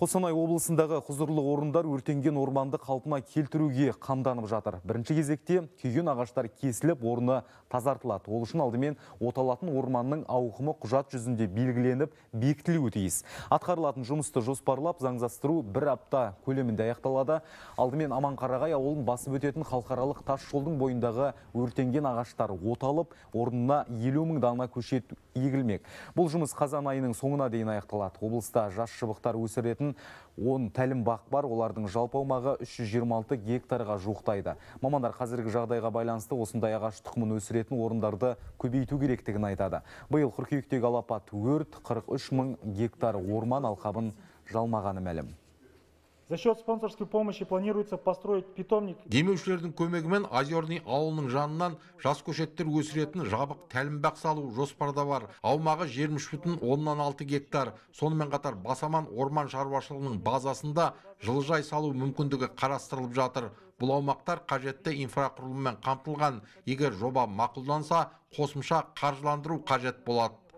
қостанай облысындағы құзырлы орындар өртенген орманды қалпына келтіруге қамданып жатыр бірінші кезекте күйген ағаштар кесіліп орны тазартылады ол үшін алдымен оталатын орманның ауқымы құжат жүзінде белгіленіп бекітілуі тиіс атқарылатын жұмысты жоспарлап заңдастыру бір апта көлемінде аяқталады алдымен аманқарағай ауылын басып өтетін халықаралық тас жолдың бойындағы өртенген ағаштар оталып орнына елу мың дана көшет егілмек бұл жұмыс қазан айының соңына дейін аяқталады облыста жас шыбықтар өсіретін Он тәлім бақ бар, олардың жалпы аумағы 326 гектарға жуықтайды. Мамандар қазіргі жағдайға байланысты осындай ағаш тұқымын өсіретін орындарды көбейту керектігін айтады. Биыл қыркүйектегі алапат өрт 43 мың гектар орман алқабын жалмағаны мәлім. За счет спонсорской помощи планируется построить питомник. Демеушілердің көмегімен Озерный ауылының жанынан жас көшеттер өсіретін жабық тәлімбақ салу жоспарда бар. Аумағы алты гектар. Сонымен қатар Басаман орман шаруашылығының базасында жылыжай салу мүмкіндігі қарастырылып жатыр. Бұл аумақтар қажетті инфрақұрылыммен қамтылған. Егер жоба мақұлданса, қосымша қаржыландыру қажет болады.